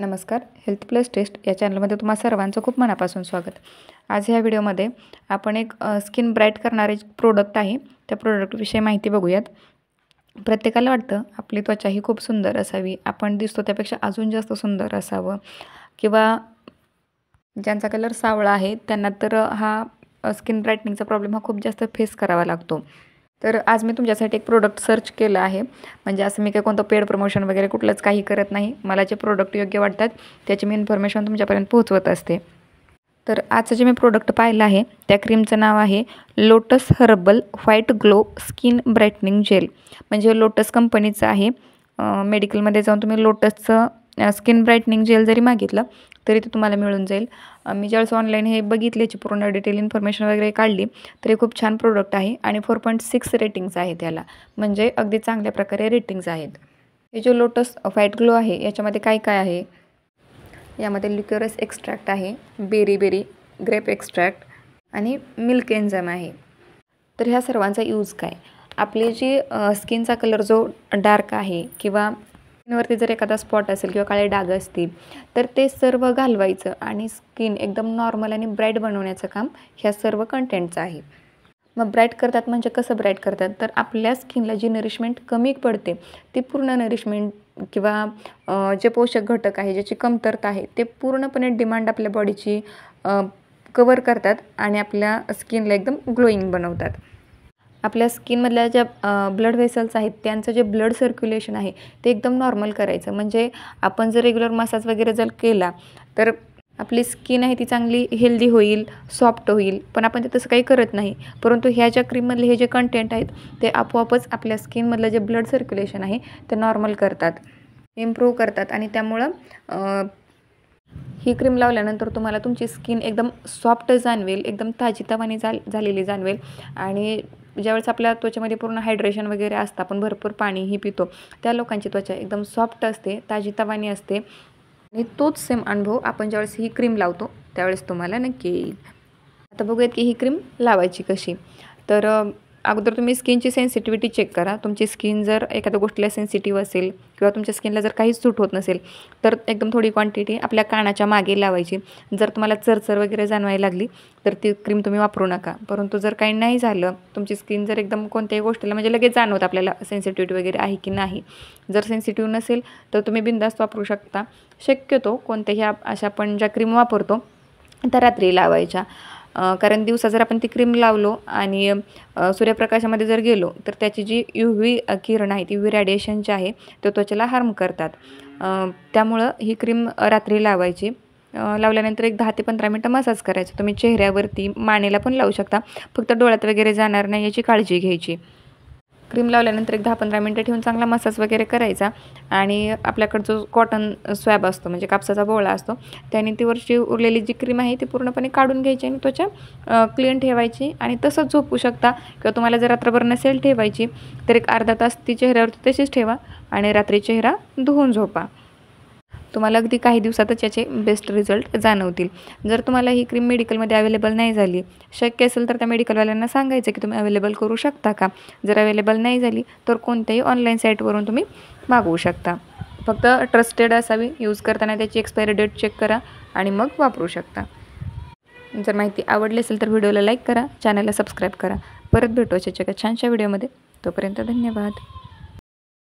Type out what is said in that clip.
नमस्कार health plus taste या चॅनलमध्ये तुम्हा सर्वांचं खूप मनापासून स्वागत आज ह्या व्हिडिओमध्ये आपण एक स्किन ब्राईट करणारे प्रोडक्ट आहे त्या प्रोडक्टविषयी माहिती बघूयात प्रत्येकाला वाटतं आपली त्वचा ही खूप सुंदर असावी आपण दिसतो त्यापेक्षा अजून जास्त सुंदर असावं किंवा ज्यांचा कलर सावळा आहे त्यांना तर हा स्किन ब्राईटनिंगचा प्रॉब्लेम हा खूप जास्त फेस करावा लागतो तर आज मी तुमच्यासाठी एक प्रोडक्ट सर्च केलं आहे म्हणजे असं मी काय कोणतं पेड प्रमोशन वगैरे कुठलंच काही करत नाही मला जे प्रोडक्ट योग्य वाटतात त्याची मी इन्फॉर्मेशन तुमच्यापर्यंत पोहोचवत असते तर आजचं जे मी प्रोडक्ट पाहिलं आहे त्या क्रीमचं नाव आहे Lotus herbal white glow skin brightening gel म्हणजे लोटस कंपनीचं आहे मेडिकलमध्ये जाऊन तुम्ही लोटसचं स्किन ब्राईटनिंग जेल जरी मागितलं तरी ते तुम्हाला मिळून जाईल मी ज्यावेळेस ऑनलाईन हे बघितल्याची पूर्ण डिटेल इन्फॉर्मेशन वगैरे काढली तर हे खूप छान प्रोडक्ट आहे आणि फोर पॉईंट सिक्स रेटिंग्स आहेत त्याला म्हणजे अगदी चांगल्या प्रकारे रेटिंग्स आहेत हे जो लोटस व्हाईट ग्लो आहे याच्यामध्ये काय काय आहे यामध्ये लिक्युरस एक्स्ट्रॅक्ट आहे बेरी बेरी ग्रेप एक्स्ट्रॅक्ट आणि मिल्क एन्झम आहे तर ह्या सर्वांचा यूज काय आपली जी स्किनचा कलर जो डार्क आहे किंवा स्किनवरती जर एखादा स्पॉट असेल किंवा काळे डाग असतील तर ते सर्व घालवायचं आणि स्किन एकदम नॉर्मल आणि ब्राईट बनवण्याचं काम ह्या सर्व कंटेंटचं आहे मग ब्राईट करतात म्हणजे कसं ब्राईट करतात तर आपल्या स्किनला जी नरिशमेंट कमी पडते ती पूर्ण नरिशमेंट किंवा जे पोषक घटक आहे ज्याची कमतरता आहे ते पूर्णपणे डिमांड आपल्या बॉडीची कवर करतात आणि आपल्या स्किनला एकदम ग्लोईंग बनवतात आपल्या स्किनमधल्या ज्या ब्लड व्हेसल्स आहेत त्यांचं जे ब्लड सर्क्युलेशन आहे ते एकदम नॉर्मल करायचं म्हणजे आपण जर रेग्युलर मसाज वगैरे जर केला तर आपली स्किन आहे ती चांगली हेल्दी होईल सॉफ्ट होईल पण आपण ते तसं काही करत नाही परंतु ह्या ज्या क्रीममधले हे जे कंटेंट आहेत ते आपोआपच आपल्या स्किनमधलं जे ब्लड सर्क्युलेशन आहे ते नॉर्मल करतात इम्प्रूव्ह करतात आणि त्यामुळं ही क्रीम लावल्यानंतर तुम्हाला तुमची स्किन एकदम सॉफ्ट जाणवेल एकदम ताजी तवानी झालेली जाणवेल आणि ज्यावेळेस आपल्या त्वचेमध्ये पूर्ण हायड्रेशन वगैरे असतं आपण भरपूर पाणीही पितो त्या लोकांची त्वचा एकदम सॉफ्ट असते ताजी तवानी असते आणि तोच सेम अनुभव आपण ज्यावेळेस ही क्रीम लावतो त्यावेळेस तुम्हाला नक्की येईल आता बघूयात की ही क्रीम लावायची कशी तर अगोदर तुम्ही स्किनची सेन्सिटिव्हिटी चेक करा तुमची स्किन जर एखाद्या गोष्टीला सेन्सिटिव्ह असेल किंवा तुमच्या स्किनला जर काहीच सूट होत नसेल तर एकदम थोडी क्वांटिटी आपल्या कानाच्या मागे लावायची जर तुम्हाला चरचर वगैरे जाणवायला लागली तर ती क्रीम तुम्ही वापरू नका परंतु जर काही नाही झालं तुमची स्किन जर एकदम कोणत्याही गोष्टीला म्हणजे लगेच जाणवत आपल्याला सेन्सिटिव्हिटी वगैरे आहे की नाही जर सेन्सिटिव्ह नसेल तर तुम्ही बिंदास्त वापरू शकता शक्यतो कोणत्याही अशा आपण ज्या क्रीम वापरतो त्या रात्री लावायच्या कारण दिवसा जर आपण ती क्रीम लावलो आणि सूर्यप्रकाशामध्ये जर गेलो तर त्याची जी यू व्ही किरण आहे ती व्ही जे आहे ते त्वचेला हार्म करतात त्यामुळं ही क्रीम रात्री लावायची लावल्यानंतर एक दहा ते पंधरा मिनटं मसाज करायचा तुम्ही चेहऱ्यावरती मानेला पण लावू शकता फक्त डोळ्यात वगैरे जाणार नाही याची काळजी घ्यायची क्रीम लावल्यानंतर एक दहा पंधरा मिनटं ठेवून चांगला मसाज वगैरे करायचा आणि आपल्याकडं जो कॉटन स्वॅब असतो म्हणजे कापसाचा बोळा असतो त्याने ती वरची उरलेली जी क्रीम आहे ती पूर्णपणे काढून घ्यायची आणि त्वचा क्लीन ठेवायची आणि तसंच झोपू शकता किंवा तुम्हाला जर रात्रभर नसेल ठेवायची तर एक अर्धा तास ती चेहऱ्यावरती तशीच ठेवा आणि रात्री चेहरा धुवून झोपा तुम्हाला अगदी काही दिवसातच याचे बेस्ट रिझल्ट जाणवतील जर तुम्हाला ही क्रीम मेडिकलमध्ये अवेलेबल नाही झाली शक्य असेल तर त्या मेडिकलवाल्यांना सांगायचं की तुम्ही अवेलेबल करू शकता का जर अवेलेबल नाही झाली तर कोणत्याही ऑनलाईन साईटवरून तुम्ही मागवू शकता फक्त ट्रस्टेड असावी यूज करताना त्याची एक्सपायरी डेट चेक करा आणि मग वापरू शकता जर माहिती आवडली असेल तर व्हिडिओला लाईक करा चॅनलला सबस्क्राईब करा परत भेटू अशाच्या छानशा व्हिडिओमध्ये तोपर्यंत धन्यवाद